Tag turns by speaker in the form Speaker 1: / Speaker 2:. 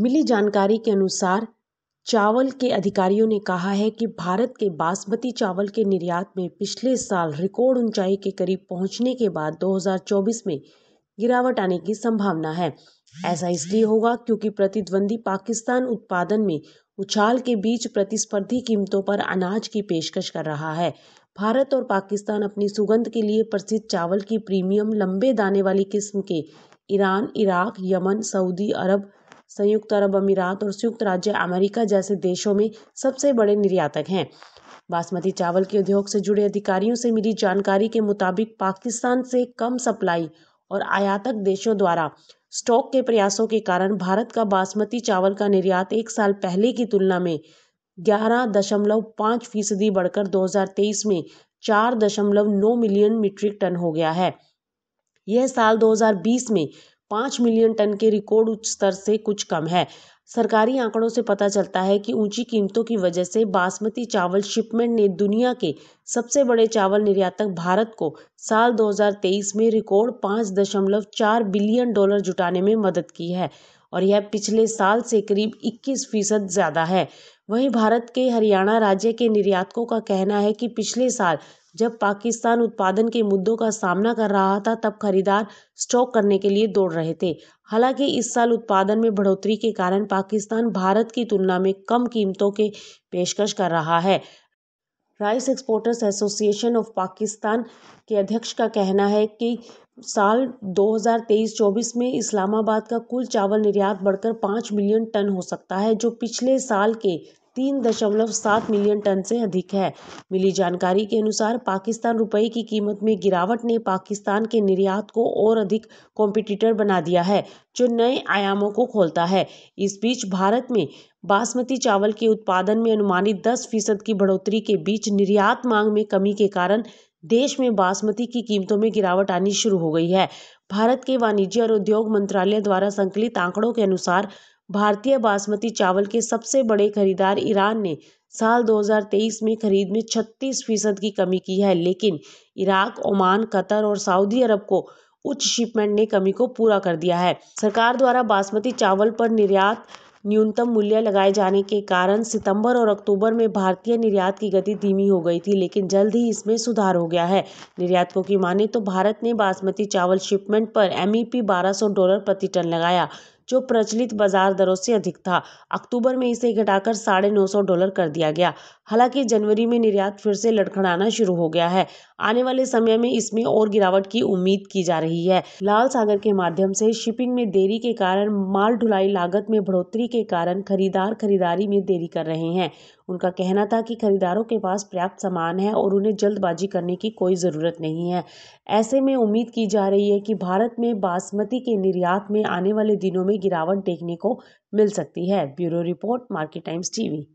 Speaker 1: मिली जानकारी के अनुसार चावल के अधिकारियों ने कहा है कि भारत के बासमती चावल के निर्यात में पिछले साल रिकॉर्ड ऊंचाई के करीब पहुंचने के बाद 2024 में गिरावट आने की संभावना है ऐसा इसलिए होगा क्योंकि प्रतिद्वंदी पाकिस्तान उत्पादन में उछाल के बीच प्रतिस्पर्धी कीमतों पर अनाज की पेशकश कर रहा है भारत और पाकिस्तान अपनी सुगंध के लिए प्रसिद्ध चावल की प्रीमियम लंबे दाने वाली किस्म के Iran Iraq Yemen Saudi Arab संयुक्त अरब अमीरात और संयुक्त राज्य अमेरिका जैसे देशों में सबसे बड़े निर्यातक हैं बासमती चावल के उद्योग से जुड़े अधिकारियों से मिली जानकारी के मुताबिक पाकिस्तान से कम सप्लाई और आयातक देशों द्वारा स्टॉक के प्रयासों के कारण भारत का बासमती चावल का निर्यात एक साल पहले की तुलना में ग्यारह दशमलव पाँच फीसदी बढ़कर 2023 में चार दशमलव नौ मिलियन मीट्रिक टन हो गया है यह साल 2020 में पाँच मिलियन टन के रिकॉर्ड उच्च स्तर से कुछ कम है सरकारी आंकड़ों से पता चलता है कि ऊंची कीमतों की वजह से बासमती चावल शिपमेंट ने दुनिया के सबसे बड़े चावल निर्यातक भारत को साल 2023 में रिकॉर्ड पाँच दशमलव चार बिलियन डॉलर जुटाने में मदद की है और यह पिछले साल से करीब 21 फीसद ज़्यादा है वहीं भारत के हरियाणा राज्य के निर्यातकों का कहना है कि पिछले साल जब पाकिस्तान उत्पादन के मुद्दों का सामना कर रहा था तब खरीदार स्टॉक करने के लिए दौड़ रहे थे हालांकि इस साल उत्पादन में बढ़ोतरी के कारण पाकिस्तान भारत की तुलना में कम कीमतों के पेशकश कर रहा है rice exporters association of Pakistan के अध्यक्ष का कहना है कि साल 2023-24 में इस्लामाबाद का कुल चावल निर्यात बढ़कर पाँच मिलियन टन हो सकता है जो पिछले साल के तीन दशमलव सात मिलियन टन से अधिक है मिली जानकारी के अनुसार पाकिस्तान रुपये की कीमत में गिरावट ने पाकिस्तान के निर्यात को और अधिक कॉम्पिटिटर बना दिया है जो नए आयामों को खोलता है इस बीच भारत में बासमती चावल के उत्पादन में अनुमानित दस फीसद की बढ़ोतरी के बीच निर्यात मांग में कमी के कारण देश में बासमती की कीमतों में गिरावट आनी शुरू हो गई है भारत के वाणिज्य और उद्योग मंत्रालय द्वारा संकलित आंकड़ों के अनुसार भारतीय बासमती चावल के सबसे बड़े खरीदार ईरान ने साल 2023 में खरीद में 36 फीसद की कमी की है लेकिन इराक ओमान कतर और सऊदी अरब को उच्च शिपमेंट ने कमी को पूरा कर दिया है सरकार द्वारा बासमती चावल पर निर्यात न्यूनतम मूल्य लगाए जाने के कारण सितंबर और अक्टूबर में भारतीय निर्यात की गति धीमी हो गई थी लेकिन जल्द ही इसमें सुधार हो गया है निर्यातकों की माने तो भारत ने बासमती चावल शिपमेंट पर एमईपी 1200 e डॉलर प्रति टन लगाया जो प्रचलित बाजार दरों से अधिक था अक्टूबर में इसे घटाकर साढ़े नौ सौ डॉलर कर दिया गया हालांकि जनवरी में निर्यात फिर से लड़खड़ाना शुरू हो गया है आने वाले समय में इसमें और गिरावट की उम्मीद की जा रही है लाल सागर के माध्यम से शिपिंग में देरी के कारण माल ढुलाई लागत में बढ़ोतरी के कारण खरीदार खरीदारी में देरी कर रहे हैं उनका कहना था कि खरीदारों के पास पर्याप्त सामान है और उन्हें जल्दबाजी करने की कोई ज़रूरत नहीं है ऐसे में उम्मीद की जा रही है कि भारत में बासमती के निर्यात में आने वाले दिनों में गिरावट देखने को मिल सकती है bureau report Market Times TV